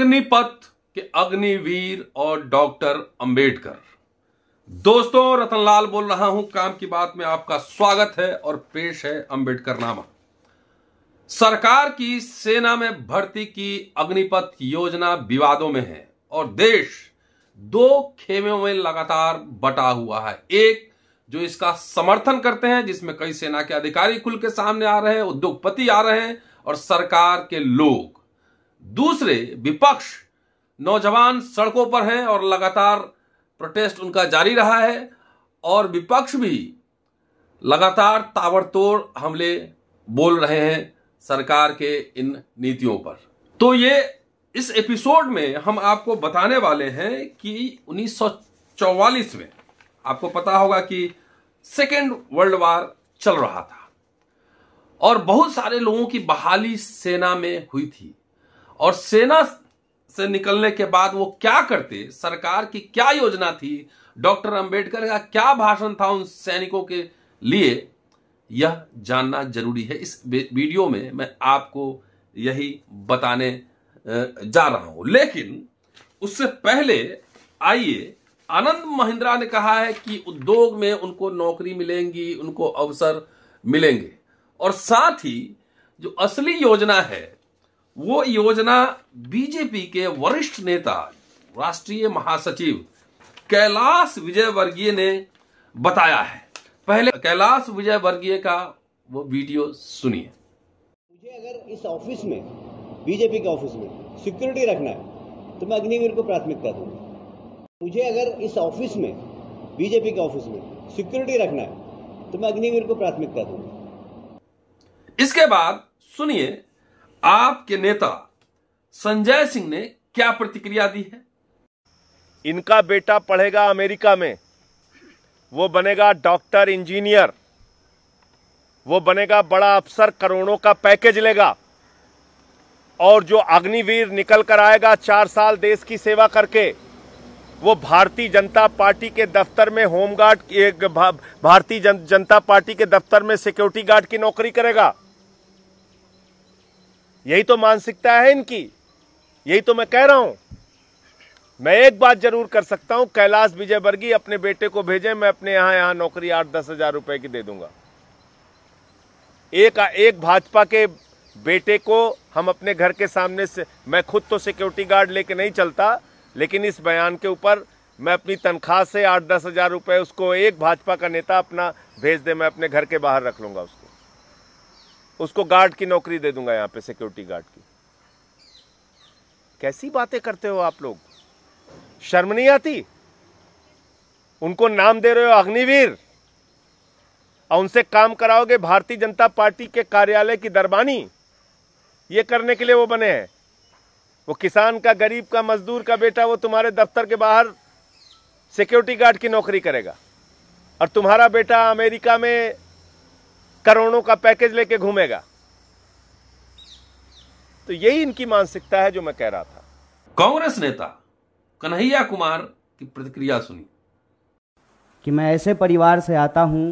अग्निपथ के अग्निवीर और डॉक्टर अंबेडकर दोस्तों रतनलाल बोल रहा हूं काम की बात में आपका स्वागत है और पेश है अंबेडकर नामा सरकार की सेना में भर्ती की अग्निपथ योजना विवादों में है और देश दो खेमे में लगातार बटा हुआ है एक जो इसका समर्थन करते हैं जिसमें कई सेना के अधिकारी खुल के सामने आ रहे हैं उद्योगपति आ रहे हैं और सरकार के लोग दूसरे विपक्ष नौजवान सड़कों पर हैं और लगातार प्रोटेस्ट उनका जारी रहा है और विपक्ष भी लगातार ताबड़तोड़ हमले बोल रहे हैं सरकार के इन नीतियों पर तो ये इस एपिसोड में हम आपको बताने वाले हैं कि 1944 में आपको पता होगा कि सेकेंड वर्ल्ड वार चल रहा था और बहुत सारे लोगों की बहाली सेना में हुई थी और सेना से निकलने के बाद वो क्या करते सरकार की क्या योजना थी डॉक्टर अंबेडकर का क्या भाषण था उन सैनिकों के लिए यह जानना जरूरी है इस वीडियो में मैं आपको यही बताने जा रहा हूं लेकिन उससे पहले आइए आनंद महिंद्रा ने कहा है कि उद्योग में उनको नौकरी मिलेंगी उनको अवसर मिलेंगे और साथ ही जो असली योजना है वो योजना बीजेपी के वरिष्ठ नेता राष्ट्रीय महासचिव कैलाश विजयवर्गीय ने बताया है पहले कैलाश विजयवर्गीय का वो वीडियो सुनिए मुझे अगर इस ऑफिस में बीजेपी के ऑफिस में सिक्योरिटी रखना है तो मैं अग्निवीर को प्राथमिकता दूंगा मुझे अगर इस ऑफिस में बीजेपी के ऑफिस में सिक्योरिटी रखना है तो मैं अग्निवीर को प्राथमिकता दूंगा इसके बाद सुनिए आपके नेता संजय सिंह ने क्या प्रतिक्रिया दी है इनका बेटा पढ़ेगा अमेरिका में वो बनेगा डॉक्टर इंजीनियर वो बनेगा बड़ा अफसर करोड़ों का पैकेज लेगा और जो अग्निवीर निकल कर आएगा चार साल देश की सेवा करके वो भारतीय जनता पार्टी के दफ्तर में होमगार्ड भारतीय जनता पार्टी के दफ्तर में सिक्योरिटी गार्ड की नौकरी करेगा यही तो मानसिकता है इनकी यही तो मैं कह रहा हूं मैं एक बात जरूर कर सकता हूं कैलाश विजय वर्गी अपने बेटे को भेजे मैं अपने यहां यहां नौकरी आठ दस हजार रुपए की दे दूंगा एक एक भाजपा के बेटे को हम अपने घर के सामने से मैं खुद तो सिक्योरिटी गार्ड लेके नहीं चलता लेकिन इस बयान के ऊपर मैं अपनी तनख्वाह से आठ दस हजार रुपए उसको एक भाजपा का नेता अपना भेज दे मैं अपने घर के बाहर रख लूंगा उसको उसको गार्ड की नौकरी दे दूंगा यहाँ पे सिक्योरिटी गार्ड की कैसी बातें करते हो आप लोग शर्म नहीं आती उनको नाम दे रहे हो अग्निवीर और उनसे काम कराओगे भारतीय जनता पार्टी के कार्यालय की दरबानी ये करने के लिए वो बने हैं वो किसान का गरीब का मजदूर का बेटा वो तुम्हारे दफ्तर के बाहर सिक्योरिटी गार्ड की नौकरी करेगा और तुम्हारा बेटा अमेरिका में करोड़ों का पैकेज लेके घूमेगा तो यही इनकी मानसिकता है जो मैं कह रहा था कांग्रेस नेता कन्हैया कुमार की प्रतिक्रिया सुनी कि मैं ऐसे परिवार से आता हूं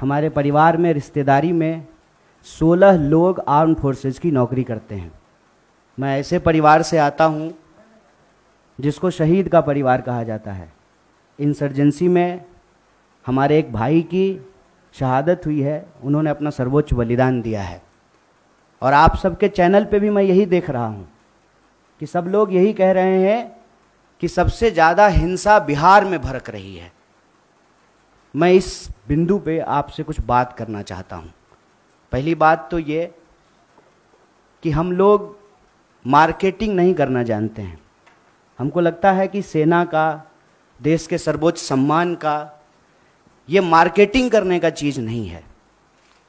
हमारे परिवार में रिश्तेदारी में 16 लोग आर्म फोर्सेज की नौकरी करते हैं मैं ऐसे परिवार से आता हूं जिसको शहीद का परिवार कहा जाता है इंसर्जेंसी में हमारे एक भाई की शहादत हुई है उन्होंने अपना सर्वोच्च बलिदान दिया है और आप सबके चैनल पे भी मैं यही देख रहा हूँ कि सब लोग यही कह रहे हैं कि सबसे ज़्यादा हिंसा बिहार में भड़क रही है मैं इस बिंदु पे आपसे कुछ बात करना चाहता हूँ पहली बात तो ये कि हम लोग मार्केटिंग नहीं करना जानते हैं हमको लगता है कि सेना का देश के सर्वोच्च सम्मान का ये मार्केटिंग करने का चीज नहीं है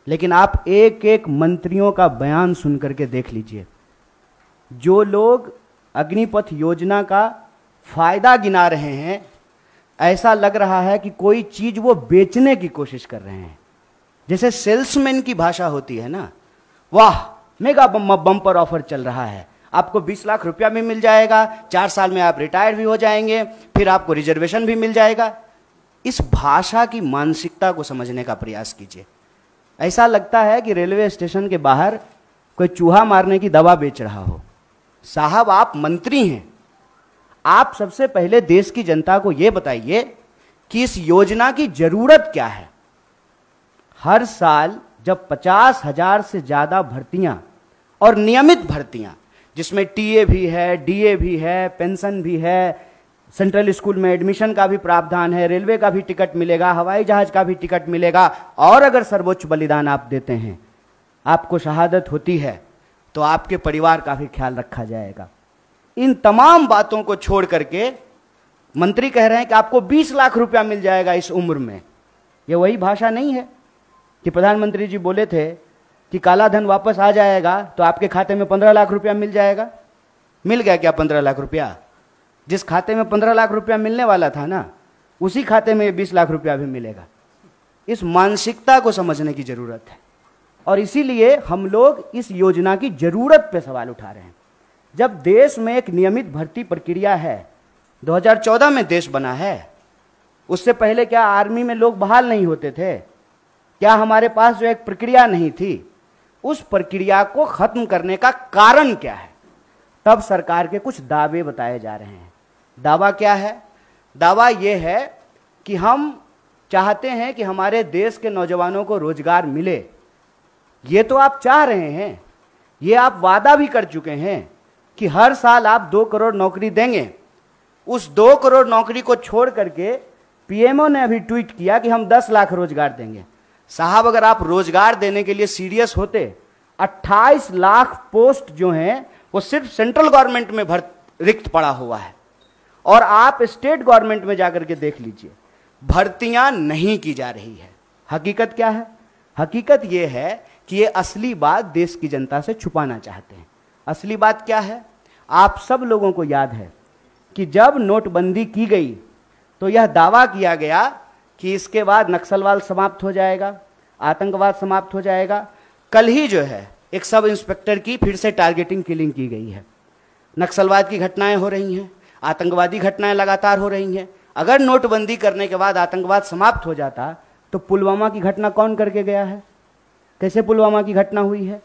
लेकिन आप एक एक मंत्रियों का बयान सुन करके देख लीजिए जो लोग अग्निपथ योजना का फायदा गिना रहे हैं ऐसा लग रहा है कि कोई चीज वो बेचने की कोशिश कर रहे हैं जैसे सेल्समैन की भाषा होती है ना वाह मेगा बम्पर ऑफर चल रहा है आपको 20 लाख रुपया भी मिल जाएगा चार साल में आप रिटायर भी हो जाएंगे फिर आपको रिजर्वेशन भी मिल जाएगा इस भाषा की मानसिकता को समझने का प्रयास कीजिए ऐसा लगता है कि रेलवे स्टेशन के बाहर कोई चूहा मारने की दवा बेच रहा हो साहब आप मंत्री हैं आप सबसे पहले देश की जनता को यह बताइए कि इस योजना की जरूरत क्या है हर साल जब पचास हजार से ज्यादा भर्तियां और नियमित भर्तियां जिसमें टीए भी है डीए भी है पेंशन भी है सेंट्रल स्कूल में एडमिशन का भी प्रावधान है रेलवे का भी टिकट मिलेगा हवाई जहाज का भी टिकट मिलेगा और अगर सर्वोच्च बलिदान आप देते हैं आपको शहादत होती है तो आपके परिवार का भी ख्याल रखा जाएगा इन तमाम बातों को छोड़ करके मंत्री कह रहे हैं कि आपको 20 लाख रुपया मिल जाएगा इस उम्र में यह वही भाषा नहीं है कि प्रधानमंत्री जी बोले थे कि काला धन वापस आ जाएगा तो आपके खाते में पंद्रह लाख रुपया मिल जाएगा मिल गया क्या पंद्रह लाख रुपया जिस खाते में पंद्रह लाख रुपया मिलने वाला था ना उसी खाते में बीस लाख रुपया भी मिलेगा इस मानसिकता को समझने की जरूरत है और इसीलिए हम लोग इस योजना की जरूरत पे सवाल उठा रहे हैं जब देश में एक नियमित भर्ती प्रक्रिया है 2014 में देश बना है उससे पहले क्या आर्मी में लोग बहाल नहीं होते थे क्या हमारे पास जो एक प्रक्रिया नहीं थी उस प्रक्रिया को खत्म करने का कारण क्या है तब सरकार के कुछ दावे बताए जा रहे हैं दावा क्या है दावा ये है कि हम चाहते हैं कि हमारे देश के नौजवानों को रोजगार मिले ये तो आप चाह रहे हैं ये आप वादा भी कर चुके हैं कि हर साल आप दो करोड़ नौकरी देंगे उस दो करोड़ नौकरी को छोड़ करके पीएमओ ने अभी ट्वीट किया कि हम दस लाख रोजगार देंगे साहब अगर आप रोजगार देने के लिए सीरियस होते 28 लाख पोस्ट जो हैं वो सिर्फ सेंट्रल गवर्नमेंट में भर रिक्त पड़ा हुआ है और आप स्टेट गवर्नमेंट में जाकर के देख लीजिए भर्तियां नहीं की जा रही है हकीकत क्या है हकीकत यह है कि ये असली बात देश की जनता से छुपाना चाहते हैं असली बात क्या है आप सब लोगों को याद है कि जब नोटबंदी की गई तो यह दावा किया गया कि इसके बाद नक्सलवाद समाप्त हो जाएगा आतंकवाद समाप्त हो जाएगा कल ही जो है एक सब इंस्पेक्टर की फिर से टारगेटिंग किलिंग की गई है नक्सलवाद की घटनाएं हो रही हैं आतंकवादी घटनाएं लगातार हो रही हैं अगर नोटबंदी करने के बाद आतंकवाद समाप्त हो जाता तो पुलवामा की घटना कौन करके गया है कैसे पुलवामा की घटना हुई है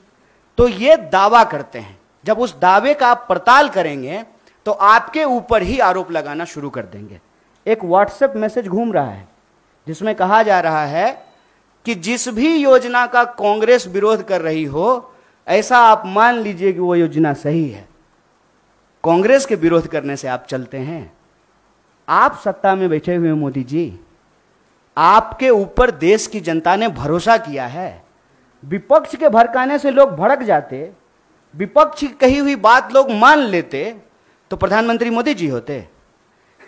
तो ये दावा करते हैं जब उस दावे का आप पड़ताल करेंगे तो आपके ऊपर ही आरोप लगाना शुरू कर देंगे एक व्हाट्सएप मैसेज घूम रहा है जिसमें कहा जा रहा है कि जिस भी योजना का कांग्रेस विरोध कर रही हो ऐसा आप मान लीजिए कि वो योजना सही है कांग्रेस के विरोध करने से आप चलते हैं आप सत्ता में बैठे हुए मोदी जी आपके ऊपर देश की जनता ने भरोसा किया है विपक्ष के भड़काने से लोग भड़क जाते विपक्ष की कही हुई बात लोग मान लेते तो प्रधानमंत्री मोदी जी होते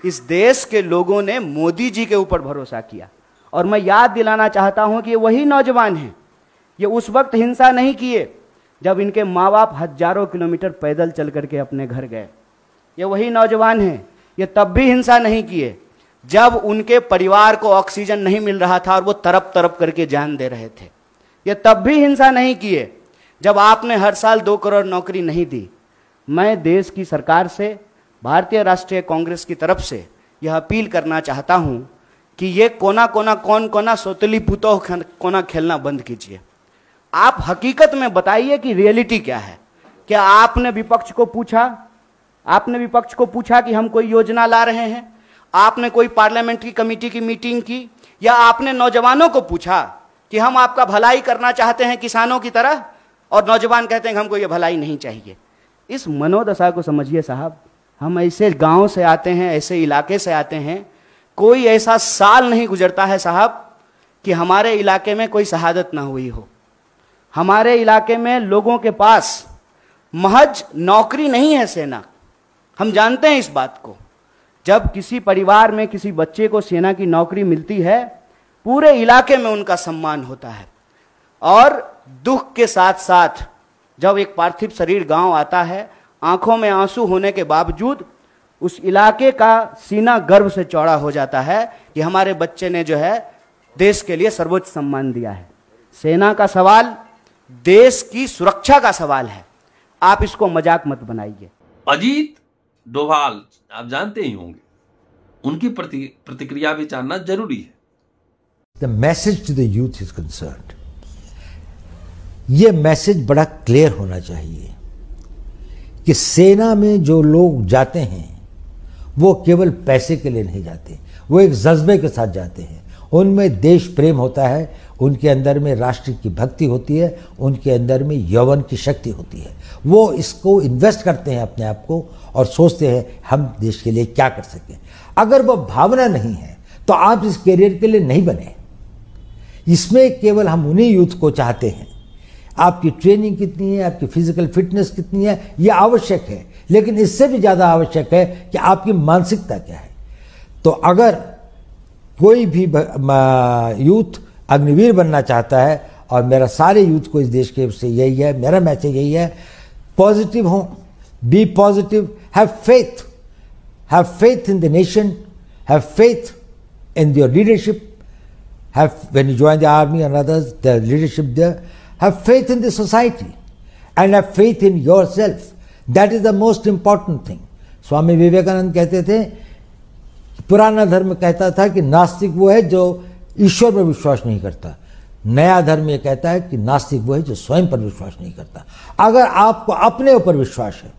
इस देश के लोगों ने मोदी जी के ऊपर भरोसा किया और मैं याद दिलाना चाहता हूं कि ये वही नौजवान हैं ये उस वक्त हिंसा नहीं किए जब इनके माँ बाप हजारों किलोमीटर पैदल चल करके अपने घर गए ये वही नौजवान हैं ये तब भी हिंसा नहीं किए जब उनके परिवार को ऑक्सीजन नहीं मिल रहा था और वो तरप तरप करके जान दे रहे थे ये तब भी हिंसा नहीं किए जब आपने हर साल दो करोड़ नौकरी नहीं दी मैं देश की सरकार से भारतीय राष्ट्रीय कांग्रेस की तरफ से यह अपील करना चाहता हूँ कि ये कोना कोना कौन कोना सोतली पुतोह कोना खेलना बंद कीजिए आप हकीकत में बताइए कि रियलिटी क्या है क्या आपने विपक्ष को पूछा आपने विपक्ष को पूछा कि हम कोई योजना ला रहे हैं आपने कोई पार्लियामेंट्री कमेटी की मीटिंग की या आपने नौजवानों को पूछा कि हम आपका भलाई करना चाहते हैं किसानों की तरह और नौजवान कहते हैं हमको ये भलाई नहीं चाहिए इस मनोदशा को समझिए साहब हम ऐसे गांव से आते हैं ऐसे इलाके से आते हैं कोई ऐसा साल नहीं गुजरता है साहब कि हमारे इलाके में कोई शहादत ना हुई हो हमारे इलाके में लोगों के पास महज नौकरी नहीं है सेना हम जानते हैं इस बात को जब किसी परिवार में किसी बच्चे को सेना की नौकरी मिलती है पूरे इलाके में उनका सम्मान होता है और दुख के साथ साथ जब एक पार्थिव शरीर गांव आता है आंखों में आंसू होने के बावजूद उस इलाके का सीना गर्व से चौड़ा हो जाता है कि हमारे बच्चे ने जो है देश के लिए सर्वोच्च सम्मान दिया है सेना का सवाल देश की सुरक्षा का सवाल है आप इसको मजाक मत बनाइए अजीत डोभाल आप जानते ही होंगे उनकी प्रति, प्रतिक्रिया भी जानना जरूरी है the message to the youth is concern यह मैसेज बड़ा क्लियर होना चाहिए कि सेना में जो लोग जाते हैं वो केवल पैसे के लिए नहीं जाते वो एक जज्बे के साथ जाते हैं उनमें देश प्रेम होता है उनके अंदर में राष्ट्र की भक्ति होती है उनके अंदर में यौवन की शक्ति होती है वो इसको इन्वेस्ट करते हैं अपने आप को और सोचते हैं हम देश के लिए क्या कर सकें अगर वो भावना नहीं है तो आप इस करियर के लिए नहीं बने इसमें केवल हम उन्हीं यूथ को चाहते हैं आपकी ट्रेनिंग कितनी है आपकी फिजिकल फिटनेस कितनी है यह आवश्यक है लेकिन इससे भी ज़्यादा आवश्यक है कि आपकी मानसिकता क्या है तो अगर कोई भी यूथ अग्निवीर बनना चाहता है और मेरा सारे यूथ को इस देश के से यही है मेरा मैसेज यही है पॉजिटिव हो be positive have faith have faith in the nation have faith in your leadership have when you join the army and others the leadership there have faith in the society and have faith in yourself that is the most important thing Swami Vivekananda कहते थे पुराना धर्म कहता था कि नास्तिक वो है जो ईश्वर पर विश्वास नहीं करता नया धर्म ये कहता है कि नास्तिक वो है जो स्वयं पर विश्वास नहीं करता अगर आपको अपने ऊपर विश्वास है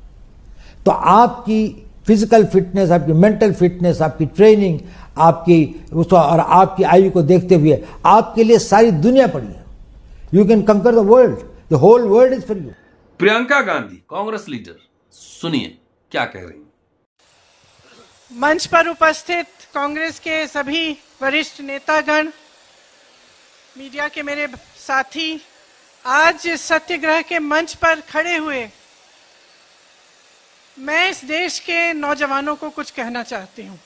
तो आपकी फिजिकल फिटनेस आपकी मेंटल फिटनेस आपकी ट्रेनिंग आपकी उस और आपकी आयु को देखते हुए आपके लिए सारी दुनिया पड़ी है you can conquer the world the whole world is for you Priyanka Gandhi Congress leader सुनिए क्या कह रही मंच पर उपस्थित कांग्रेस के सभी वरिष्ठ नेतागण मीडिया के मेरे साथी आज सत्यग्रह के मंच पर खड़े हुए मैं इस देश के नौजवानों को कुछ कहना चाहती हूं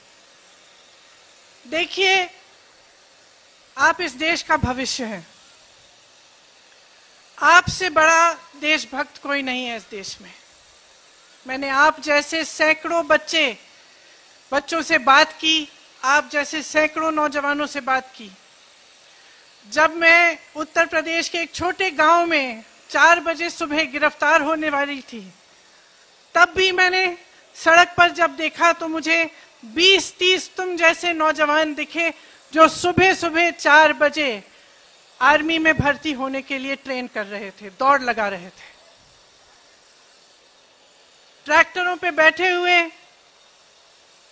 देखिए आप इस देश का भविष्य है आपसे बड़ा देशभक्त कोई नहीं है इस देश में मैंने आप जैसे सैकड़ों बच्चे बच्चों से बात की आप जैसे सैकड़ों नौजवानों से बात की जब मैं उत्तर प्रदेश के एक छोटे गांव में चार बजे सुबह गिरफ्तार होने वाली थी तब भी मैंने सड़क पर जब देखा तो मुझे 20-30 तुम जैसे नौजवान दिखे जो सुबह सुबह चार बजे आर्मी में भर्ती होने के लिए ट्रेन कर रहे थे दौड़ लगा रहे थे ट्रैक्टरों पे बैठे हुए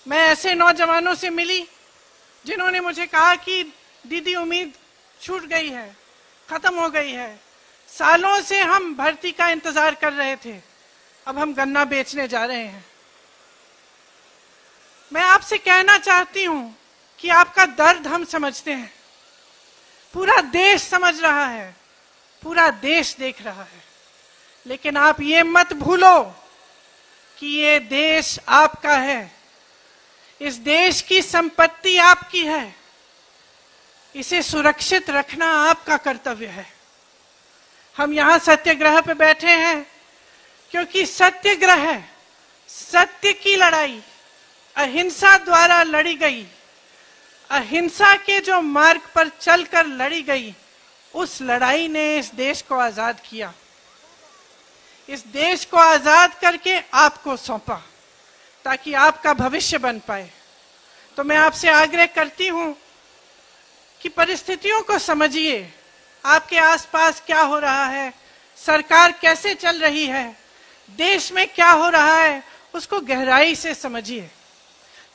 मैं ऐसे नौजवानों से मिली जिन्होंने मुझे कहा कि दीदी उम्मीद छूट गई है ख़त्म हो गई है सालों से हम भर्ती का इंतज़ार कर रहे थे अब हम गन्ना बेचने जा रहे हैं मैं आपसे कहना चाहती हूँ कि आपका दर्द हम समझते हैं पूरा देश समझ रहा है पूरा देश देख रहा है लेकिन आप ये मत भूलो कि ये देश आपका है इस देश की संपत्ति आपकी है इसे सुरक्षित रखना आपका कर्तव्य है हम यहां सत्याग्रह पे बैठे हैं क्योंकि सत्याग्रह सत्य की लड़ाई अहिंसा द्वारा लड़ी गई अहिंसा के जो मार्ग पर चलकर लड़ी गई उस लड़ाई ने इस देश को आजाद किया इस देश को आजाद करके आपको सौंपा ताकि आपका भविष्य बन पाए तो मैं आपसे आग्रह करती हूं कि परिस्थितियों को समझिए आपके आसपास क्या हो रहा है सरकार कैसे चल रही है देश में क्या हो रहा है उसको गहराई से समझिए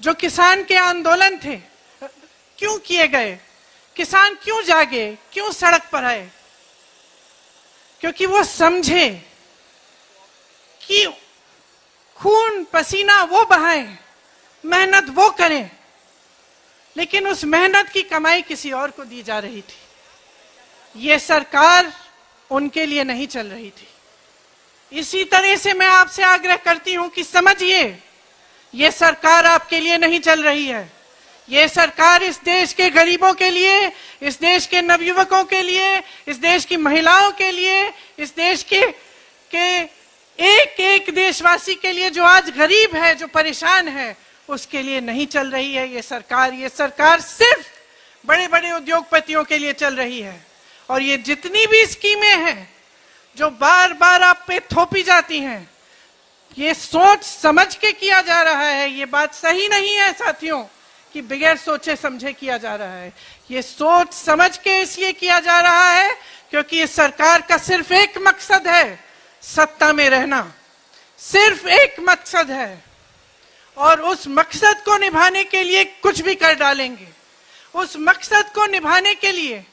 जो किसान के आंदोलन थे क्यों किए गए किसान क्यों जागे क्यों सड़क पर आए क्योंकि वो समझे कि खून पसीना वो बहाए मेहनत वो करें लेकिन उस मेहनत की कमाई किसी और को दी जा रही थी ये सरकार उनके लिए नहीं चल रही थी इसी तरह से मैं आपसे आग्रह करती हूं कि समझिए ये सरकार आपके लिए नहीं चल रही है ये सरकार इस देश के गरीबों के लिए इस देश के नवयुवकों के लिए इस देश की महिलाओं के लिए इस देश के के एक एक देशवासी के लिए जो आज गरीब है जो परेशान है उसके लिए नहीं चल रही है ये सरकार ये सरकार सिर्फ बड़े बड़े उद्योगपतियों के लिए चल रही है और ये जितनी भी स्कीमें हैं जो बार बार आप पे थोपी जाती हैं ये सोच समझ के किया जा रहा है ये बात सही नहीं है साथियों कि बगैर सोचे समझे किया जा रहा है ये सोच समझ के इसलिए किया जा रहा है क्योंकि इस सरकार का सिर्फ एक मकसद है सत्ता में रहना सिर्फ एक मकसद है और उस मकसद को निभाने के लिए कुछ भी कर डालेंगे उस मकसद को निभाने के लिए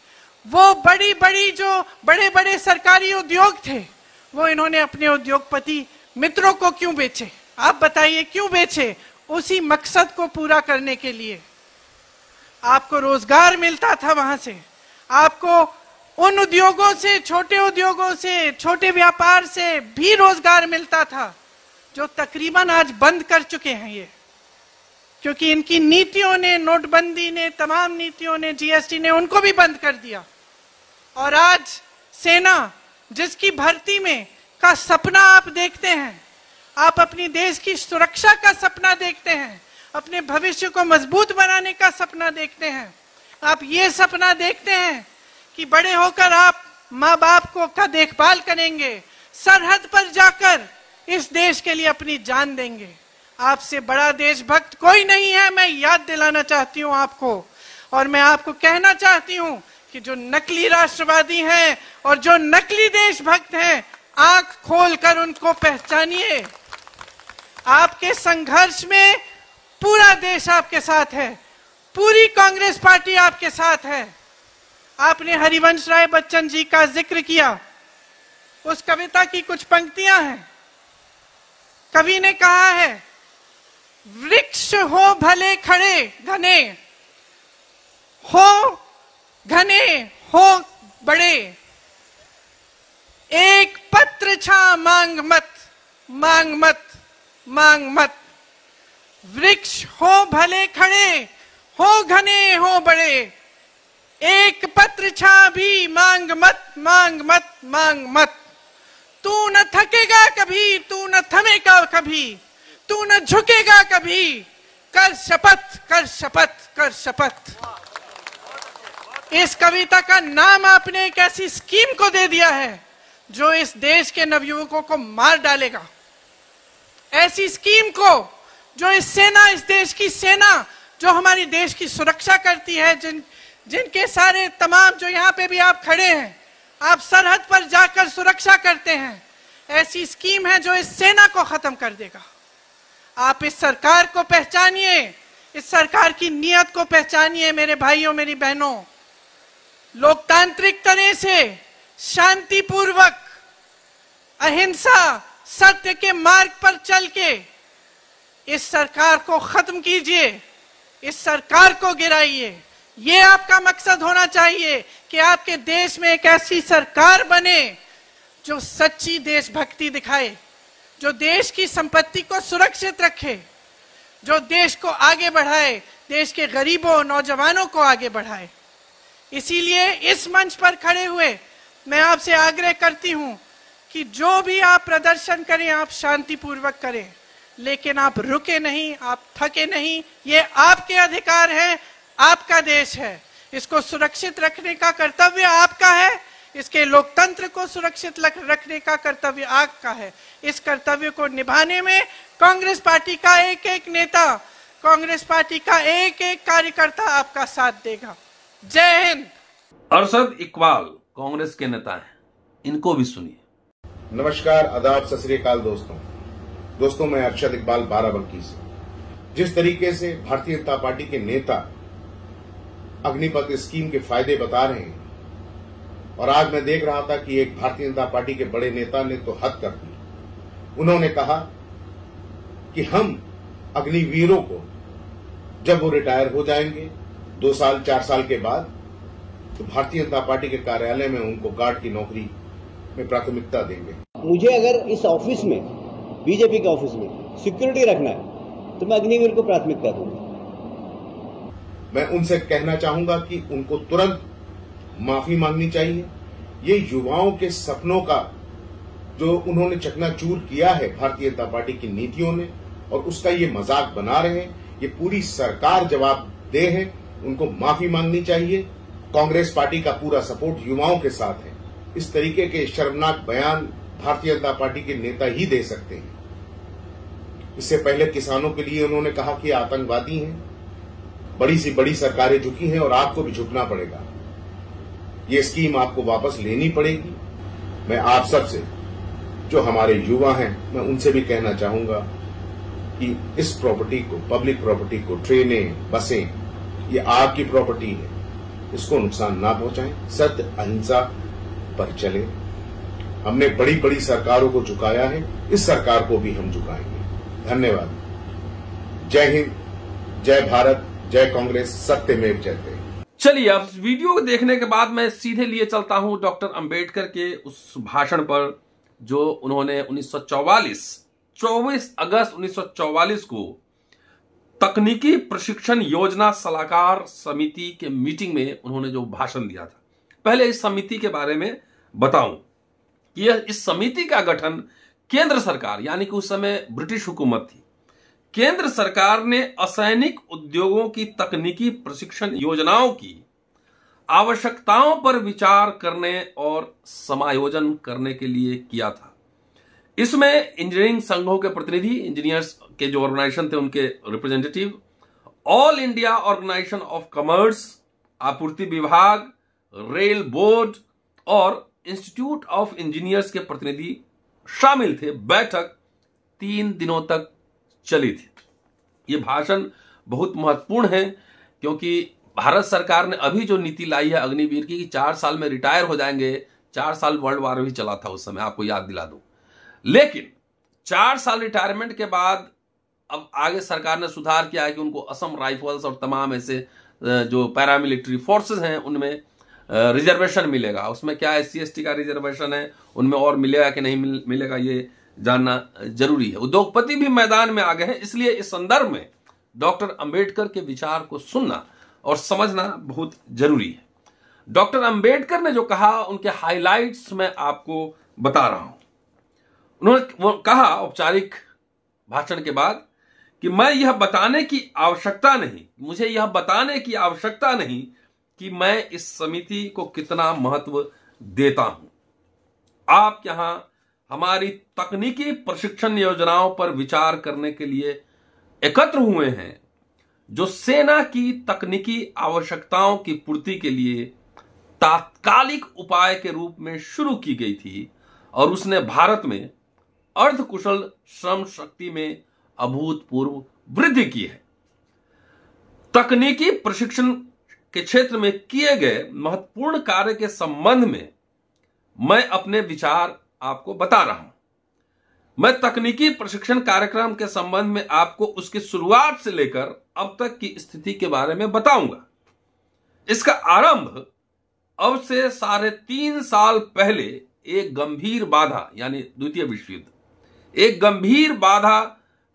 वो बड़ी बड़ी जो बड़े बड़े सरकारी उद्योग थे वो इन्होंने अपने उद्योगपति मित्रों को क्यों बेचे आप बताइए क्यों बेचे उसी मकसद को पूरा करने के लिए आपको रोजगार मिलता था वहां से आपको उन उद्योगों से छोटे उद्योगों से छोटे व्यापार से भी रोजगार मिलता था जो तकरीबन आज बंद कर चुके हैं ये क्योंकि इनकी नीतियों ने नोटबंदी ने तमाम नीतियों ने जीएसटी ने उनको भी बंद कर दिया और आज सेना जिसकी भर्ती में का सपना आप देखते हैं आप अपनी देश की सुरक्षा का सपना देखते हैं अपने भविष्य को मजबूत बनाने का सपना देखते हैं आप ये सपना देखते हैं कि बड़े होकर आप माँ बाप को का देखभाल करेंगे सरहद पर जाकर इस देश के लिए अपनी जान देंगे आपसे बड़ा देशभक्त कोई नहीं है मैं याद दिलाना चाहती हूँ आपको और मैं आपको कहना चाहती हूँ कि जो नकली राष्ट्रवादी हैं और जो नकली देशभक्त हैं आंख खोलकर उनको पहचानिए आपके संघर्ष में पूरा देश आपके साथ है पूरी कांग्रेस पार्टी आपके साथ है आपने हरिवंश राय बच्चन जी का जिक्र किया उस कविता की कुछ पंक्तियां हैं कवि ने कहा है वृक्ष हो भले खड़े घने हो घने हो बड़े एक पत्र छा मांग मत मांग मत मांग मत वृक्ष हो भले खड़े हो घने हो बड़े एक पत्र छा भी मांग मत मांग मत मांग मत तू न थकेगा कभी तू न थमेगा कभी तू न झुकेगा कभी कर शपथ कर शपथ कर शपथ इस कविता का नाम आपने एक ऐसी स्कीम को दे दिया है जो इस देश के नवयुवकों को मार डालेगा ऐसी स्कीम को जो इस सेना इस देश की सेना जो हमारी देश की सुरक्षा करती है जिन जिनके सारे तमाम जो यहाँ पे भी आप खड़े हैं आप सरहद पर जाकर सुरक्षा करते हैं ऐसी स्कीम है जो इस सेना को खत्म कर देगा आप इस सरकार को पहचानिए इस सरकार की नीयत को पहचानिए मेरे भाइयों मेरी बहनों लोकतांत्रिक तरह से शांतिपूर्वक अहिंसा सत्य के मार्ग पर चल के इस सरकार को खत्म कीजिए इस सरकार को गिराइए ये आपका मकसद होना चाहिए कि आपके देश में एक ऐसी सरकार बने जो सच्ची देशभक्ति दिखाए जो देश की संपत्ति को सुरक्षित रखे जो देश को आगे बढ़ाए देश के गरीबों नौजवानों को आगे बढ़ाए इसीलिए इस मंच पर खड़े हुए मैं आपसे आग्रह करती हूं कि जो भी आप प्रदर्शन करें आप शांतिपूर्वक करें लेकिन आप रुके नहीं आप थके नहीं ये आपके अधिकार हैं आपका देश है इसको सुरक्षित रखने का कर्तव्य आपका है इसके लोकतंत्र को सुरक्षित रखने का कर्तव्य आपका है इस कर्तव्य को निभाने में कांग्रेस पार्टी का एक एक नेता कांग्रेस पार्टी का एक एक कार्यकर्ता आपका साथ देगा जय हिंद अरसद इकबाल कांग्रेस के नेता हैं इनको भी सुनिए नमस्कार आदाब सत दोस्तों दोस्तों मैं अक्षत इकबाल बाराबंकी से जिस तरीके से भारतीय जनता पार्टी के नेता अग्निपथ स्कीम के फायदे बता रहे हैं और आज मैं देख रहा था कि एक भारतीय जनता पार्टी के बड़े नेता ने तो हद कर दी उन्होंने कहा कि हम अग्निवीरों को जब वो रिटायर हो जाएंगे दो साल चार साल के बाद तो भारतीय जनता पार्टी के कार्यालय में उनको गार्ड की नौकरी में प्राथमिकता देंगे मुझे अगर इस ऑफिस में बीजेपी के ऑफिस में सिक्योरिटी रखना है तो मैं अग्निवीर को प्राथमिकता दूंगा मैं उनसे कहना चाहूंगा कि उनको तुरंत माफी मांगनी चाहिए ये युवाओं के सपनों का जो उन्होंने चकनाचूर किया है भारतीय जनता पार्टी की नीतियों ने और उसका ये मजाक बना रहे हैं ये पूरी सरकार जवाब दे है उनको माफी मांगनी चाहिए कांग्रेस पार्टी का पूरा सपोर्ट युवाओं के साथ है इस तरीके के शर्मनाक बयान भारतीय जनता पार्टी के नेता ही दे सकते हैं इससे पहले किसानों के लिए उन्होंने कहा कि आतंकवादी हैं बड़ी सी बड़ी सरकारें झुकी हैं और आपको भी झुकना पड़ेगा ये स्कीम आपको वापस लेनी पड़ेगी मैं आप सबसे जो हमारे युवा हैं मैं उनसे भी कहना चाहूंगा कि इस प्रॉपर्टी को पब्लिक प्रॉपर्टी को ट्रेनें बसें ये आपकी प्रॉपर्टी है इसको नुकसान ना पहुंचाएं सत्य अहिंसा पर चले हमने बड़ी बड़ी सरकारों को झुकाया है इस सरकार को भी हम झुकाएंगे धन्यवाद जय हिंद जय भारत जय कांग्रेस सत्य में जयते चलिए अब वीडियो को देखने के बाद मैं सीधे लिए चलता हूं डॉक्टर अंबेडकर के उस भाषण पर जो उन्होंने 1944 24 अगस्त 1944 को तकनीकी प्रशिक्षण योजना सलाहकार समिति के मीटिंग में उन्होंने जो भाषण दिया था पहले इस समिति के बारे में बताऊं कि यह इस समिति का गठन केंद्र सरकार यानी कि उस समय ब्रिटिश हुकूमत थी केंद्र सरकार ने असैनिक उद्योगों की तकनीकी प्रशिक्षण योजनाओं की आवश्यकताओं पर विचार करने और समायोजन करने के लिए किया था इसमें इंजीनियरिंग संघों के प्रतिनिधि इंजीनियर्स के जो ऑर्गेनाइजेशन थे उनके representative all India organisation of commerce आपूर्ति विभाग रेल बोर्ड और इंस्टीट्यूट ऑफ इंजीनियर्स के प्रतिनिधि शामिल थे बैठक तीन दिनों तक चली थी ये भाषण बहुत महत्वपूर्ण है क्योंकि भारत सरकार ने अभी जो नीति लाई है अग्निवीर की कि चार साल में रिटायर हो जाएंगे चार साल वर्ल्ड वार भी चला था उस समय आपको याद दिला दूं लेकिन चार साल रिटायरमेंट के बाद अब आगे सरकार ने सुधार किया है कि उनको असम राइफल्स और तमाम ऐसे जो पैरामिलिट्री फोर्सेस हैं उनमें रिजर्वेशन मिलेगा उसमें क्या एस सी का रिजर्वेशन है उनमें और मिलेगा कि नहीं मिलेगा ये जानना जरूरी है उद्योगपति भी मैदान में आ गए हैं इसलिए इस संदर्भ में डॉक्टर अंबेडकर के विचार को सुनना और समझना बहुत जरूरी है डॉक्टर अंबेडकर ने जो कहा उनके हाइलाइट्स में आपको बता रहा हूं उन्होंने कहा औपचारिक भाषण के बाद कि मैं यह बताने की आवश्यकता नहीं मुझे यह बताने की आवश्यकता नहीं कि मैं इस समिति को कितना महत्व देता हूं आप यहां हमारी तकनीकी प्रशिक्षण योजनाओं पर विचार करने के लिए एकत्र हुए हैं जो सेना की तकनीकी आवश्यकताओं की पूर्ति के लिए तात्कालिक उपाय के रूप में शुरू की गई थी और उसने भारत में अर्धकुशल श्रम शक्ति में अभूतपूर्व वृद्धि की है तकनीकी प्रशिक्षण के क्षेत्र में किए गए महत्वपूर्ण कार्य के संबंध में मैं अपने विचार आपको बता रहा हूं मैं तकनीकी प्रशिक्षण कार्यक्रम के संबंध में आपको उसकी शुरुआत से लेकर अब तक की स्थिति के बारे में बताऊंगा इसका आरंभ अब से साढ़े तीन साल पहले एक गंभीर बाधा यानी द्वितीय विश्व युद्ध एक गंभीर बाधा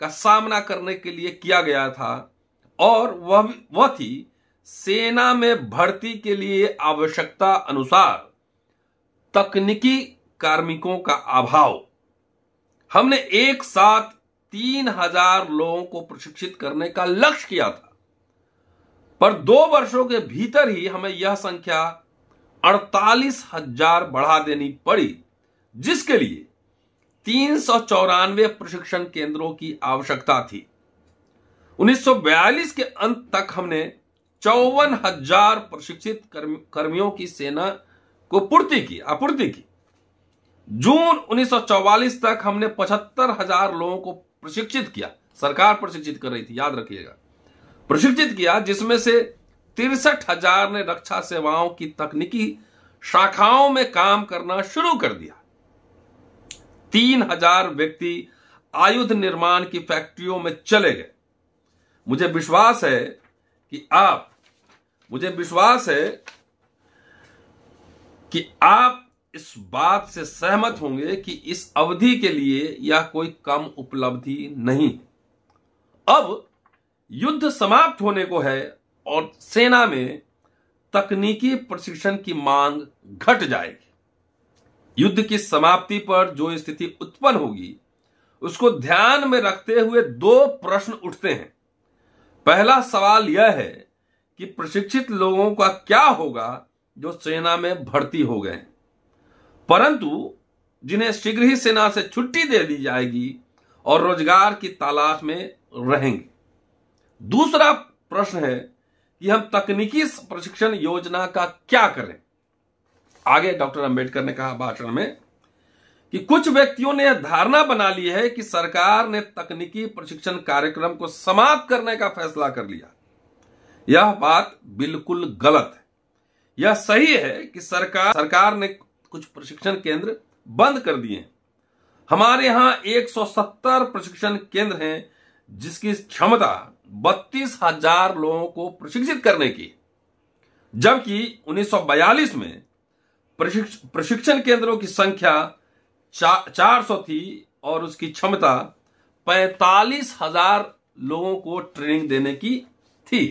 का सामना करने के लिए किया गया था और वह वह थी सेना में भर्ती के लिए आवश्यकता अनुसार तकनीकी कार्मिकों का अभाव हमने एक साथ तीन हजार लोगों को प्रशिक्षित करने का लक्ष्य किया था पर दो वर्षों के भीतर ही हमें यह संख्या अड़तालीस हजार बढ़ा देनी पड़ी जिसके लिए तीन सौ चौरानवे प्रशिक्षण केंद्रों की आवश्यकता थी 1942 के अंत तक हमने चौवन हजार प्रशिक्षित कर्मियों की सेना को पूर्ति की आपूर्ति की जून 1944 तक हमने पचहत्तर हजार लोगों को प्रशिक्षित किया सरकार प्रशिक्षित कर रही थी याद रखिएगा प्रशिक्षित किया जिसमें से तिरसठ हजार ने रक्षा सेवाओं की तकनीकी शाखाओं में काम करना शुरू कर दिया तीन हजार व्यक्ति आयुध निर्माण की फैक्ट्रियों में चले गए मुझे विश्वास है कि आप मुझे विश्वास है कि आप इस बात से सहमत होंगे कि इस अवधि के लिए यह कोई कम उपलब्धि नहीं अब युद्ध समाप्त होने को है और सेना में तकनीकी प्रशिक्षण की मांग घट जाएगी युद्ध की समाप्ति पर जो स्थिति उत्पन्न होगी उसको ध्यान में रखते हुए दो प्रश्न उठते हैं पहला सवाल यह है कि प्रशिक्षित लोगों का क्या होगा जो सेना में भर्ती हो गए हैं परंतु जिन्हें शीघ्र ही सेना से छुट्टी दे दी जाएगी और रोजगार की तलाश में रहेंगे दूसरा प्रश्न है कि हम तकनीकी प्रशिक्षण योजना का क्या करें आगे डॉक्टर अंबेडकर ने कहा भाषण में कि कुछ व्यक्तियों ने धारणा बना ली है कि सरकार ने तकनीकी प्रशिक्षण कार्यक्रम को समाप्त करने का फैसला कर लिया यह बात बिल्कुल गलत है यह सही है कि सरकार सरकार ने कुछ प्रशिक्षण केंद्र बंद कर दिए हमारे यहां 170 प्रशिक्षण केंद्र हैं जिसकी क्षमता बत्तीस हजार लोगों को प्रशिक्षित करने की जबकि 1942 में प्रशिक्षण केंद्रों की संख्या चार सौ थी और उसकी क्षमता पैतालीस हजार लोगों को ट्रेनिंग देने की थी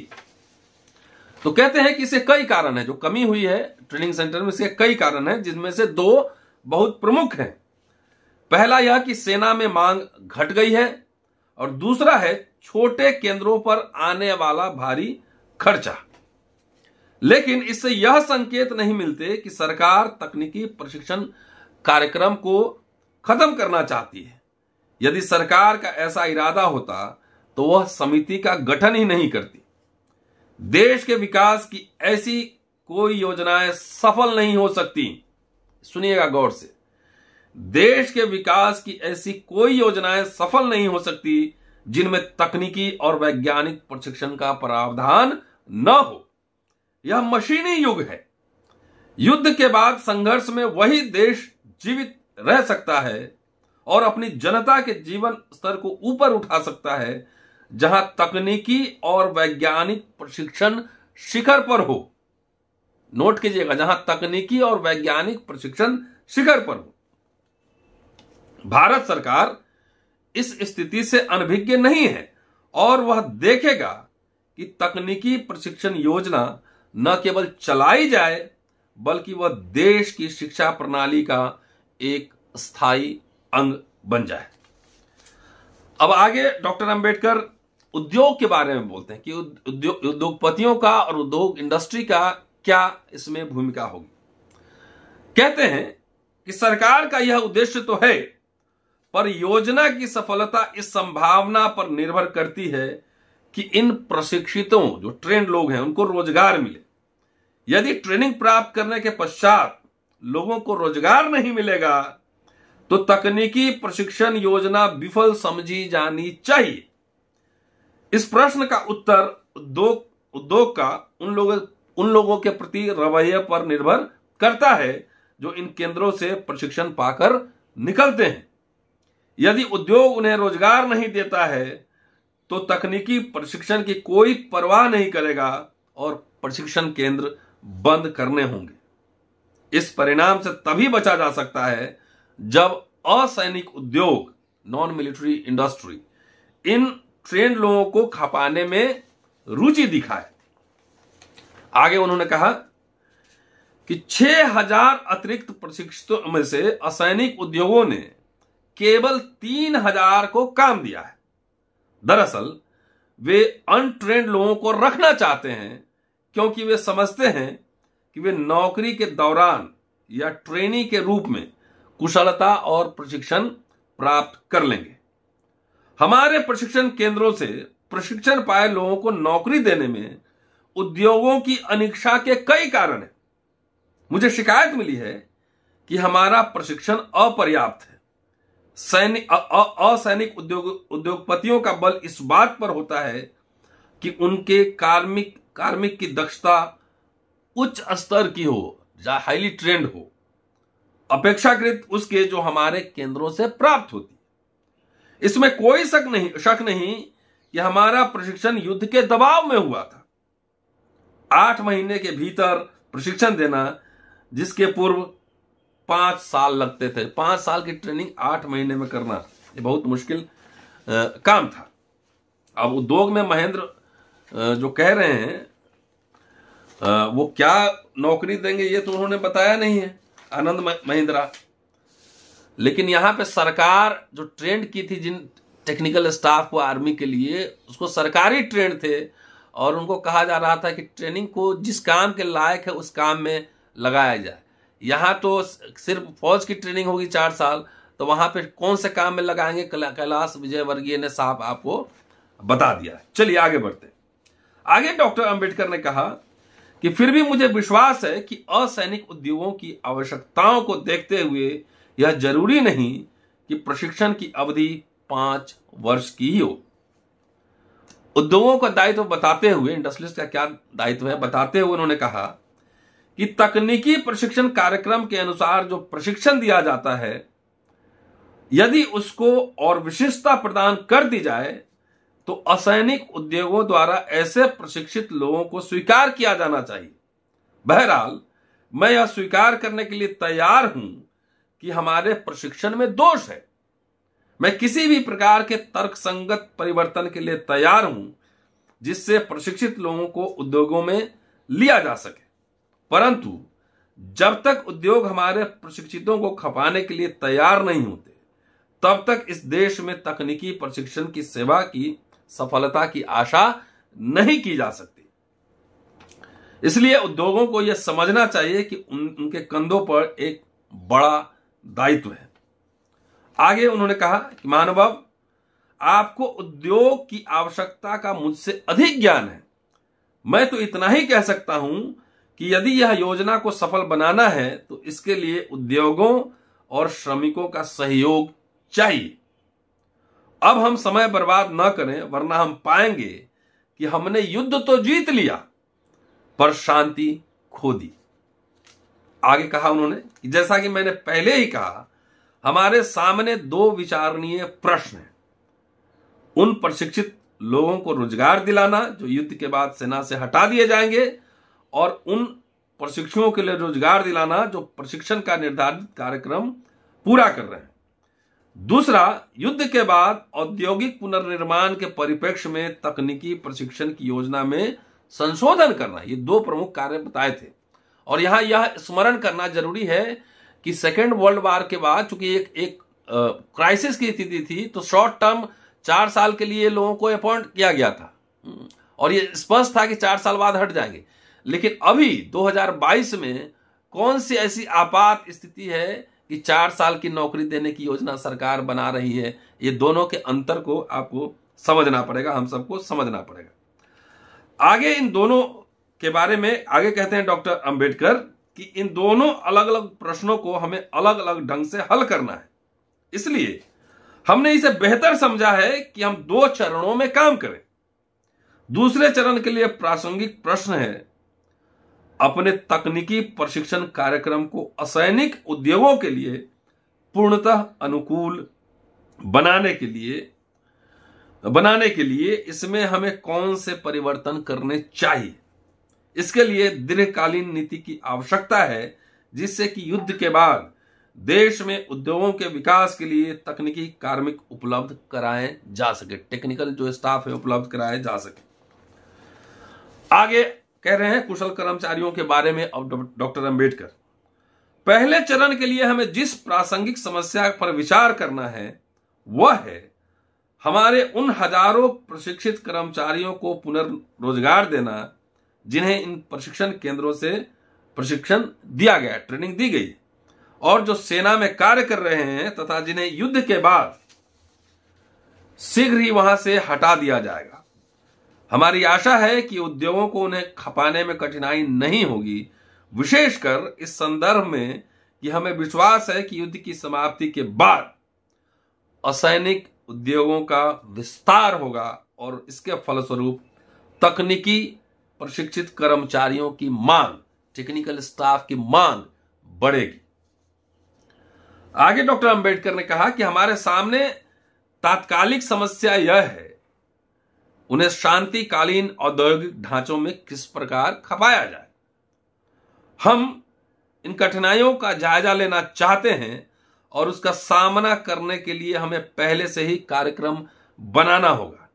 तो कहते हैं कि इसे कई कारण है जो कमी हुई है ट्रेनिंग सेंटर में इसके कई कारण है जिनमें से दो बहुत प्रमुख हैं पहला यह कि सेना में मांग घट गई है और दूसरा है छोटे केंद्रों पर आने वाला भारी खर्चा लेकिन इससे यह संकेत नहीं मिलते कि सरकार तकनीकी प्रशिक्षण कार्यक्रम को खत्म करना चाहती है यदि सरकार का ऐसा इरादा होता तो वह समिति का गठन ही नहीं करती देश के विकास की ऐसी कोई योजनाएं सफल नहीं हो सकती सुनिएगा गौर से देश के विकास की ऐसी कोई योजनाएं सफल नहीं हो सकती जिनमें तकनीकी और वैज्ञानिक प्रशिक्षण का प्रावधान न हो यह मशीनी युग है युद्ध के बाद संघर्ष में वही देश जीवित रह सकता है और अपनी जनता के जीवन स्तर को ऊपर उठा सकता है जहां तकनीकी और वैज्ञानिक प्रशिक्षण शिखर पर हो नोट कीजिएगा जहां तकनीकी और वैज्ञानिक प्रशिक्षण शिखर पर हो भारत सरकार इस स्थिति से अनभिज्ञ नहीं है और वह देखेगा कि तकनीकी प्रशिक्षण योजना न केवल चलाई जाए बल्कि वह देश की शिक्षा प्रणाली का एक स्थायी अंग बन जाए अब आगे डॉक्टर अंबेडकर उद्योग के बारे में बोलते हैं कि उद्योग उद्योगपतियों का और उद्योग इंडस्ट्री का क्या इसमें भूमिका होगी कहते हैं कि सरकार का यह उद्देश्य तो है पर योजना की सफलता इस संभावना पर निर्भर करती है कि इन प्रशिक्षितों जो ट्रेन लोग हैं उनको रोजगार मिले यदि ट्रेनिंग प्राप्त करने के पश्चात लोगों को रोजगार नहीं मिलेगा तो तकनीकी प्रशिक्षण योजना विफल समझी जानी चाहिए इस प्रश्न का उत्तर उद्योग उद्योग का उन लोगों उन लोगों के प्रति रवैये पर निर्भर करता है जो इन केंद्रों से प्रशिक्षण पाकर निकलते हैं यदि उद्योग उन्हें रोजगार नहीं देता है तो तकनीकी प्रशिक्षण की कोई परवाह नहीं करेगा और प्रशिक्षण केंद्र बंद करने होंगे इस परिणाम से तभी बचा जा सकता है जब असैनिक उद्योग नॉन मिलिट्री इंडस्ट्री इन ट्रेन लोगों को खपाने में रुचि दिखाए आगे उन्होंने कहा कि 6000 अतिरिक्त प्रशिक्षितों में से असैनिक उद्योगों ने केवल 3000 को काम दिया है दरअसल वे अनट्रेंड लोगों को रखना चाहते हैं क्योंकि वे समझते हैं कि वे नौकरी के दौरान या ट्रेनी के रूप में कुशलता और प्रशिक्षण प्राप्त कर लेंगे हमारे प्रशिक्षण केंद्रों से प्रशिक्षण पाए लोगों को नौकरी देने में उद्योगों की अनिक्षा के कई कारण है मुझे शिकायत मिली है कि हमारा प्रशिक्षण अपर्याप्त है सैनिक असैनिक उद्योग उद्योगपतियों का बल इस बात पर होता है कि उनके कार्मिक कार्मिक की दक्षता उच्च स्तर की हो या हाईली ट्रेंड हो अपेक्षाकृत उसके जो हमारे केंद्रों से प्राप्त होती इसमें कोई शक नहीं शक नहीं कि हमारा प्रशिक्षण युद्ध के दबाव में हुआ था आठ महीने के भीतर प्रशिक्षण देना जिसके पूर्व पांच साल लगते थे पांच साल की ट्रेनिंग आठ महीने में करना ये बहुत मुश्किल आ, काम था अब उद्योग में महेंद्र जो कह रहे हैं आ, वो क्या नौकरी देंगे ये तो उन्होंने बताया नहीं है आनंद महिंद्रा लेकिन यहाँ पे सरकार जो ट्रेंड की थी जिन टेक्निकल स्टाफ को आर्मी के लिए उसको सरकारी ट्रेंड थे और उनको कहा जा रहा था कि ट्रेनिंग को जिस काम के लायक है उस काम में लगाया जाए यहाँ तो सिर्फ फौज की ट्रेनिंग होगी चार साल तो वहां पे कौन से काम में लगाएंगे कैलाश विजय वर्गीय ने साफ आपको बता दिया चलिए आगे बढ़ते आगे डॉक्टर अंबेडकर ने कहा कि फिर भी मुझे विश्वास है कि असैनिक उद्योगों की आवश्यकताओं को देखते हुए यह जरूरी नहीं कि प्रशिक्षण की अवधि पांच वर्ष की ही हो उद्योगों का दायित्व बताते हुए इंडस्ट्रियस्ट का क्या दायित्व है बताते हुए उन्होंने कहा कि तकनीकी प्रशिक्षण कार्यक्रम के अनुसार जो प्रशिक्षण दिया जाता है यदि उसको और विशेषता प्रदान कर दी जाए तो असैनिक उद्योगों द्वारा ऐसे प्रशिक्षित लोगों को स्वीकार किया जाना चाहिए बहरहाल मैं यह स्वीकार करने के लिए तैयार हूं कि हमारे प्रशिक्षण में दोष है मैं किसी भी प्रकार के तर्क संगत परिवर्तन के लिए तैयार हूं जिससे प्रशिक्षित लोगों को उद्योगों में लिया जा सके परंतु जब तक उद्योग हमारे प्रशिक्षितों को खपाने के लिए तैयार नहीं होते तब तक इस देश में तकनीकी प्रशिक्षण की सेवा की सफलता की आशा नहीं की जा सकती इसलिए उद्योगों को यह समझना चाहिए कि उन, उनके कंधों पर एक बड़ा दायित्व है आगे उन्होंने कहा कि महानुभाव आपको उद्योग की आवश्यकता का मुझसे अधिक ज्ञान है मैं तो इतना ही कह सकता हूं कि यदि यह योजना को सफल बनाना है तो इसके लिए उद्योगों और श्रमिकों का सहयोग चाहिए अब हम समय बर्बाद न करें वरना हम पाएंगे कि हमने युद्ध तो जीत लिया पर शांति खो दी आगे कहा उन्होंने जैसा कि मैंने पहले ही कहा हमारे सामने दो विचारणीय प्रश्न हैं उन प्रशिक्षित लोगों को रोजगार दिलाना जो युद्ध के बाद सेना से हटा दिए जाएंगे और उन प्रशिक्षुओं के लिए रोजगार दिलाना जो प्रशिक्षण का निर्धारित कार्यक्रम पूरा कर रहे हैं दूसरा युद्ध के बाद औद्योगिक पुनर्निर्माण के परिप्रेक्ष्य में तकनीकी प्रशिक्षण की योजना में संशोधन करना ये दो प्रमुख कार्य बताए थे और यहां यह स्मरण करना जरूरी है कि सेकेंड वर्ल्ड वार के बाद चूंकि एक एक क्राइसिस की स्थिति थी तो शॉर्ट टर्म चार साल के लिए लोगों को अपॉइंट किया गया था हम्म, और यह स्पष्ट था कि चार साल बाद हट जाएंगे लेकिन अभी 2022 में कौन सी ऐसी आपात स्थिति है कि चार साल की नौकरी देने की योजना सरकार बना रही है ये दोनों के अंतर को आपको समझना पड़ेगा हम सबको समझना पड़ेगा आगे इन दोनों के बारे में आगे कहते हैं डॉक्टर अंबेडकर कि इन दोनों अलग अलग प्रश्नों को हमें अलग अलग ढंग से हल करना है इसलिए हमने इसे बेहतर समझा है कि हम दो चरणों में काम करें दूसरे चरण के लिए प्रासंगिक प्रश्न है अपने तकनीकी प्रशिक्षण कार्यक्रम को असैनिक उद्योगों के लिए पूर्णतः अनुकूल बनाने के लिए बनाने के लिए इसमें हमें कौन से परिवर्तन करने चाहिए इसके लिए दीर्घकालीन नीति की आवश्यकता है जिससे कि युद्ध के बाद देश में उद्योगों के विकास के लिए तकनीकी कार्मिक उपलब्ध कराए जा सके टेक्निकल जो स्टाफ है उपलब्ध कराए जा सके आगे कह रहे हैं कुशल कर्मचारियों के बारे में अब डॉक्टर अंबेडकर पहले चरण के लिए हमें जिस प्रासंगिक समस्या पर विचार करना है वह है हमारे उन हजारों प्रशिक्षित कर्मचारियों को पुनर्रोजगार देना जिन्हें इन प्रशिक्षण केंद्रों से प्रशिक्षण दिया गया ट्रेनिंग दी गई और जो सेना में कार्य कर रहे हैं तथा जिन्हें युद्ध के बाद शीघ्र ही वहां से हटा दिया जाएगा हमारी आशा है कि उद्योगों को उन्हें खपाने में कठिनाई नहीं होगी विशेषकर इस संदर्भ में कि हमें विश्वास है कि युद्ध की समाप्ति के बाद असैनिक उद्योगों का विस्तार होगा और इसके फलस्वरूप तकनीकी प्रशिक्षित कर्मचारियों की मांग टेक्निकल स्टाफ की मांग बढ़ेगी आगे डॉक्टर अंबेडकर ने कहा कि हमारे सामने तात्कालिक समस्या यह है उन्हें शांतिकालीन औद्योगिक ढांचों में किस प्रकार खपाया जाए हम इन कठिनाइयों का जायजा लेना चाहते हैं और उसका सामना करने के लिए हमें पहले से ही कार्यक्रम बनाना होगा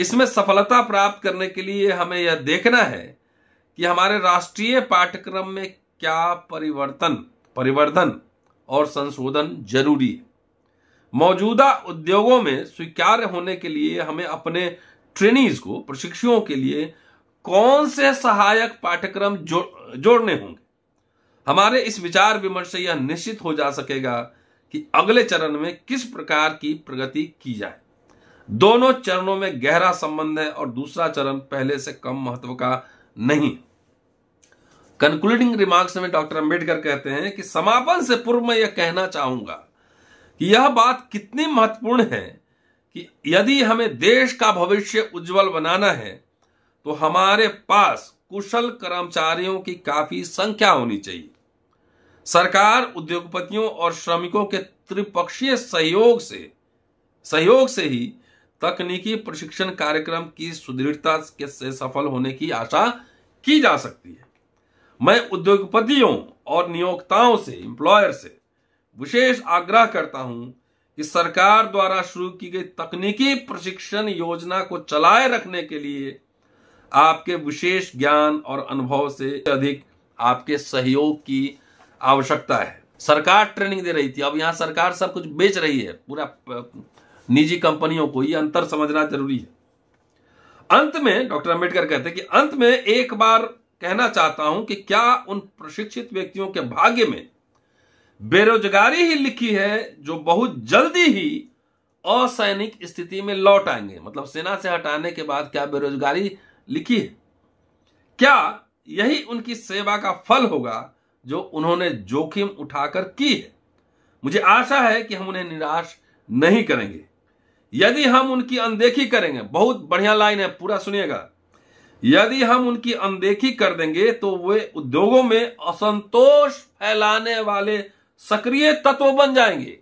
इसमें सफलता प्राप्त करने के लिए हमें यह देखना है कि हमारे राष्ट्रीय पाठ्यक्रम में क्या परिवर्तन परिवर्धन और संशोधन जरूरी है मौजूदा उद्योगों में स्वीकार्य होने के लिए हमें अपने ट्रेनीज को प्रशिक्षुओं के लिए कौन से सहायक पाठ्यक्रम जो, जोड़ने होंगे हमारे इस विचार विमर्श से यह निश्चित हो जा सकेगा कि अगले चरण में किस प्रकार की प्रगति की जाए दोनों चरणों में गहरा संबंध है और दूसरा चरण पहले से कम महत्व का नहीं कंक्लूडिंग रिमार्क्स में डॉक्टर अंबेडकर कहते हैं कि समापन से पूर्व मैं यह कहना चाहूंगा कि यह बात कितनी महत्वपूर्ण है कि यदि हमें देश का भविष्य उज्जवल बनाना है तो हमारे पास कुशल कर्मचारियों की काफी संख्या होनी चाहिए सरकार उद्योगपतियों और श्रमिकों के त्रिपक्षीय सहयोग से सहयोग से ही तकनीकी प्रशिक्षण कार्यक्रम की सुदृढ़ता से सफल होने की आशा की जा सकती है मैं उद्योगपतियों और नियोक्ताओं से इंप्लॉयर से विशेष आग्रह करता हूं कि सरकार द्वारा शुरू की गई तकनीकी प्रशिक्षण योजना को चलाए रखने के लिए आपके विशेष ज्ञान और अनुभव से अधिक आपके सहयोग की आवश्यकता है सरकार ट्रेनिंग दे रही थी अब यहाँ सरकार सब कुछ बेच रही है पूरा निजी कंपनियों को यह अंतर समझना जरूरी है अंत में डॉक्टर अंबेडकर कहते हैं कि अंत में एक बार कहना चाहता हूं कि क्या उन प्रशिक्षित व्यक्तियों के भाग्य में बेरोजगारी ही लिखी है जो बहुत जल्दी ही असैनिक स्थिति में लौट आएंगे मतलब सेना से हटाने के बाद क्या बेरोजगारी लिखी है क्या यही उनकी सेवा का फल होगा जो उन्होंने जोखिम उठाकर की है मुझे आशा है कि हम उन्हें निराश नहीं करेंगे यदि हम उनकी अनदेखी करेंगे बहुत बढ़िया लाइन है पूरा सुनिएगा यदि हम उनकी अनदेखी कर देंगे तो वे उद्योगों में असंतोष फैलाने वाले सक्रिय तत्व बन जाएंगे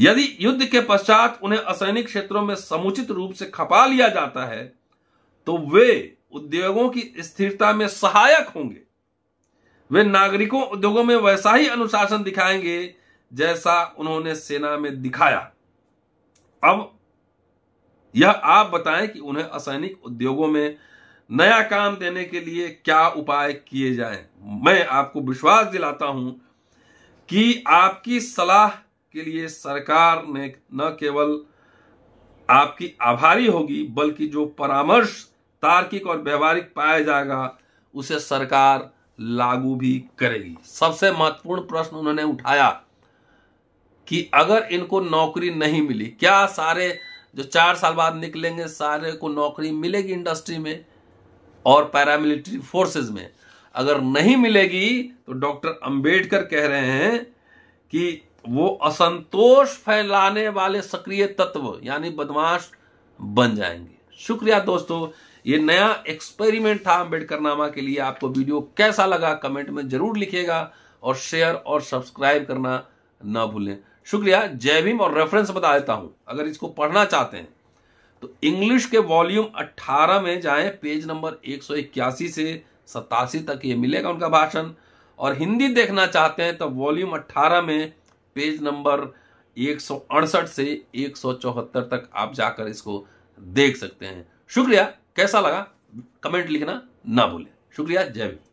यदि युद्ध के पश्चात उन्हें असैनिक क्षेत्रों में समुचित रूप से खपा लिया जाता है तो वे उद्योगों की स्थिरता में सहायक होंगे वे नागरिकों उद्योगों में वैसा ही अनुशासन दिखाएंगे जैसा उन्होंने सेना में दिखाया अब यह आप बताएं कि उन्हें असैनिक उद्योगों में नया काम देने के लिए क्या उपाय किए जाएं मैं आपको विश्वास दिलाता हूं कि आपकी सलाह के लिए सरकार ने न केवल आपकी आभारी होगी बल्कि जो परामर्श तार्किक और व्यवहारिक पाया जाएगा उसे सरकार लागू भी करेगी सबसे महत्वपूर्ण प्रश्न उन्होंने उठाया कि अगर इनको नौकरी नहीं मिली क्या सारे जो चार साल बाद निकलेंगे सारे को नौकरी मिलेगी इंडस्ट्री में और पैरामिलिट्री फोर्सेस में अगर नहीं मिलेगी तो डॉक्टर अंबेडकर कह रहे हैं कि वो असंतोष फैलाने वाले सक्रिय तत्व यानी बदमाश बन जाएंगे शुक्रिया दोस्तों ये नया एक्सपेरिमेंट था अंबेडकर नामा के लिए आपको वीडियो कैसा लगा कमेंट में जरूर लिखेगा और शेयर और सब्सक्राइब करना ना भूलें शुक्रिया भीम और रेफरेंस बता देता हूं अगर इसको पढ़ना चाहते हैं तो इंग्लिश के वॉल्यूम 18 में जाएं पेज नंबर एक से सतासी तक ये मिलेगा उनका भाषण और हिंदी देखना चाहते हैं तो वॉल्यूम 18 में पेज नंबर एक से एक तक आप जाकर इसको देख सकते हैं शुक्रिया कैसा लगा कमेंट लिखना ना भूलें शुक्रिया जय